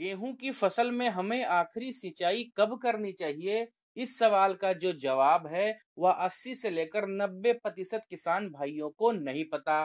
गेहूं की फसल में हमें आखिरी सिंचाई कब करनी चाहिए इस सवाल का जो जवाब है वह 80 से लेकर 90 प्रतिशत किसान भाइयों को नहीं पता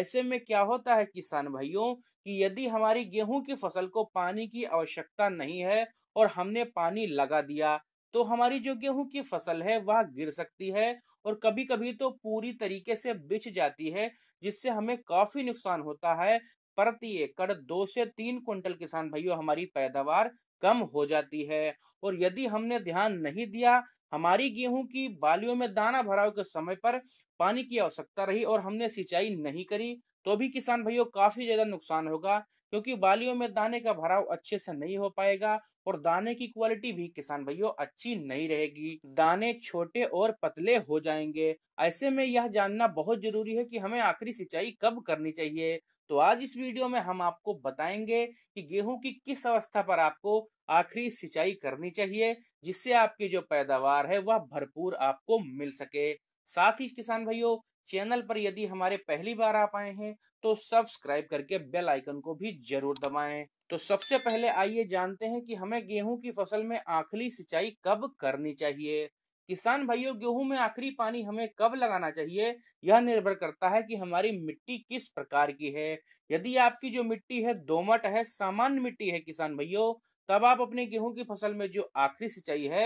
ऐसे में क्या होता है किसान भाइयों कि यदि हमारी गेहूं की फसल को पानी की आवश्यकता नहीं है और हमने पानी लगा दिया तो हमारी जो गेहूं की फसल है वह गिर सकती है और कभी कभी तो पूरी तरीके से बिछ जाती है जिससे हमें काफी नुकसान होता है प्रति एकड़ दो से तीन कुंटल किसान भाइयों हमारी पैदावार कम हो जाती है और यदि हमने ध्यान नहीं दिया हमारी गेहूं की बालियों में दाना भराव के समय पर पानी की आवश्यकता रही और हमने सिंचाई नहीं करी तो भी किसान भाइयों काफी ज्यादा नुकसान होगा क्योंकि बालियों में दाने का भराव अच्छे से नहीं हो पाएगा और दाने की क्वालिटी भी किसान भाइयों अच्छी नहीं रहेगी दाने छोटे और पतले हो जाएंगे ऐसे में यह जानना बहुत जरूरी है कि हमें आखिरी सिंचाई कब करनी चाहिए तो आज इस वीडियो में हम आपको बताएंगे कि गेहूं की किस अवस्था पर आपको आखिरी सिंचाई करनी चाहिए जिससे आपकी जो पैदावार है वह भरपूर आपको मिल सके साथ ही किसान भाइयों चैनल पर यदि हमारे पहली बार आप आए हैं तो सब्सक्राइब करके बेल आइकन को भी जरूर दबाएं तो सबसे पहले आइए जानते हैं कि हमें गेहूं की फसल में आखिरी सिंचाई कब करनी चाहिए किसान भाइयों गेहूं में आखिरी पानी हमें कब लगाना चाहिए यह निर्भर करता है कि हमारी मिट्टी किस प्रकार की है यदि आपकी जो मिट्टी है दोमट है सामान्य मिट्टी है किसान भाइयों तब आप अपने गेहूं की फसल में जो आखिरी सिंचाई है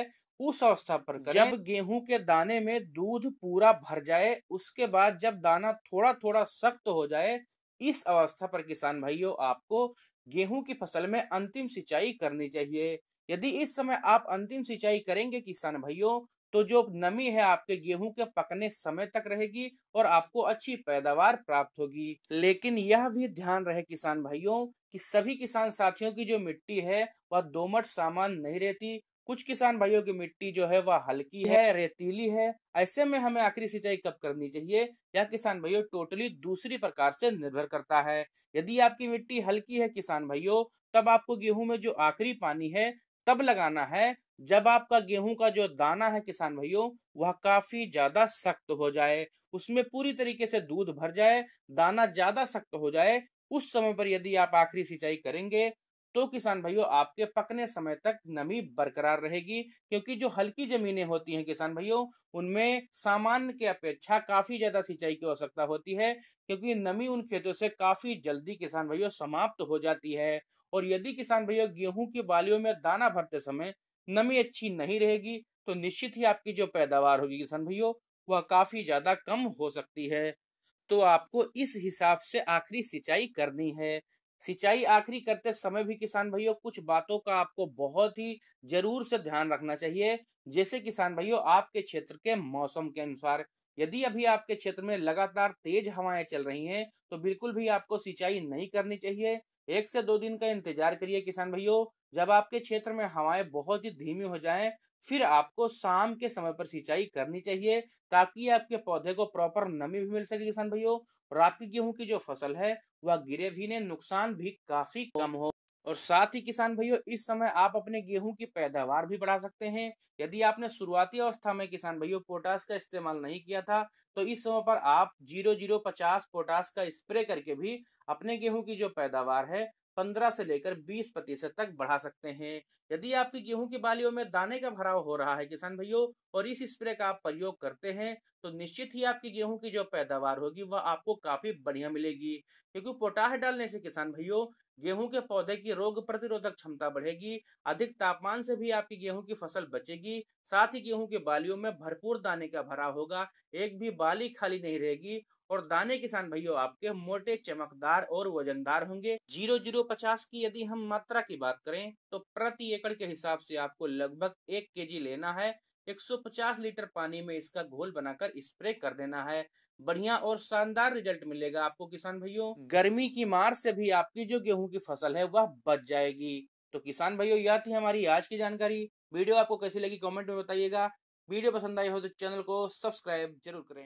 उस अवस्था पर करें जब गेहूं के दाने में दूध पूरा भर जाए उसके बाद जब दाना थोड़ा थोड़ा सख्त हो जाए इस अवस्था पर किसान भाइयों आपको गेहूं की फसल में अंतिम सिंचाई करनी चाहिए यदि इस समय आप अंतिम सिंचाई करेंगे किसान भाइयों तो जो नमी है आपके गेहूं के पकने समय तक रहेगी और आपको अच्छी पैदावार प्राप्त होगी लेकिन यह भी ध्यान रहे किसान भाइयों कि सभी किसान साथियों की जो मिट्टी है वह दोमट सामान नहीं रहती कुछ किसान भाइयों की मिट्टी जो है वह हल्की है रेतीली है ऐसे में हमें आखिरी सिंचाई कब करनी चाहिए यह किसान भाइयों टोटली दूसरी प्रकार से निर्भर करता है यदि आपकी मिट्टी हल्की है किसान भाइयों तब आपको गेहूं में जो आखिरी पानी है तब लगाना है जब आपका गेहूं का जो दाना है किसान भाइयों वह काफी ज्यादा सख्त हो जाए उसमें पूरी तरीके से दूध भर जाए दाना ज्यादा सख्त हो जाए उस समय पर यदि आप आखिरी सिंचाई करेंगे तो किसान भाइयों आपके पकने समय तक नमी बरकरार रहेगी क्योंकि जो हल्की जमीनें होती हैं किसान भाइयों उनमें सामान्य के अपेक्षा काफी ज्यादा सिंचाई की आवश्यकता होती है क्योंकि नमी उन खेतों से काफी जल्दी किसान भाइयों समाप्त हो जाती है और यदि किसान भाइयों गेहूं की बालियों में दाना भरते समय नमी अच्छी नहीं रहेगी तो निश्चित ही आपकी जो पैदावार होगी किसान भाइयों वह काफी ज्यादा कम हो सकती है तो आपको इस हिसाब से आखिरी सिंचाई करनी है सिंचाई आखिरी करते समय भी किसान भाइयों कुछ बातों का आपको बहुत ही जरूर से ध्यान रखना चाहिए जैसे किसान भाइयों आपके क्षेत्र के मौसम के अनुसार यदि अभी आपके क्षेत्र में लगातार तेज हवाएं चल रही हैं तो बिल्कुल भी आपको सिंचाई नहीं करनी चाहिए एक से दो दिन का इंतजार करिए किसान भाइयों जब आपके क्षेत्र में हवाएं बहुत ही धीमी हो जाएं फिर आपको शाम के समय पर सिंचाई करनी चाहिए ताकि आपके पौधे को प्रॉपर नमी भी मिल सके किसान भाइयों और आपकी गेहूं की जो फसल है वह गिरे भी ने नुकसान भी काफी कम हो और साथ ही किसान भाइयों इस समय आप अपने गेहूं की पैदावार भी बढ़ा सकते हैं यदि आपने शुरुआती अवस्था में किसान भाइयों पोटास का इस्तेमाल नहीं किया था तो इस समय पर आप जीरो जीरो पचास पोटास का स्प्रे करके भी अपने गेहूं की जो पैदावार है 15 से लेकर 20 प्रतिशत तक बढ़ा सकते हैं यदि आपकी गेहूं की बालियों में दाने का भराव हो रहा है किसान भाइयों और इस स्प्रे का आप प्रयोग करते हैं तो निश्चित ही आपकी गेहूं की जो पैदावार होगी वह आपको काफी बढ़िया मिलेगी क्योंकि पोटाश डालने से किसान भाइयों गेहूं के पौधे की रोग प्रतिरोधक क्षमता बढ़ेगी अधिक तापमान से भी आपकी गेहूं की फसल बचेगी साथ ही गेहूं की बालियों में भरपूर दाने का भराव होगा एक भी बाली खाली नहीं रहेगी और दाने किसान भाइयों आपके मोटे चमकदार और वजनदार होंगे जीरो जीरो 250 की यदि हम मात्रा की बात करें तो प्रति एकड़ के हिसाब से आपको लगभग एक के लेना है 150 लीटर पानी में इसका घोल बनाकर स्प्रे कर देना है बढ़िया और शानदार रिजल्ट मिलेगा आपको किसान भाइयों गर्मी की मार से भी आपकी जो गेहूं की फसल है वह बच जाएगी तो किसान भाइयों यह थी हमारी आज की जानकारी वीडियो आपको कैसी लगी कमेंट में बताइएगा वीडियो पसंद आई हो तो चैनल को सब्सक्राइब जरूर करें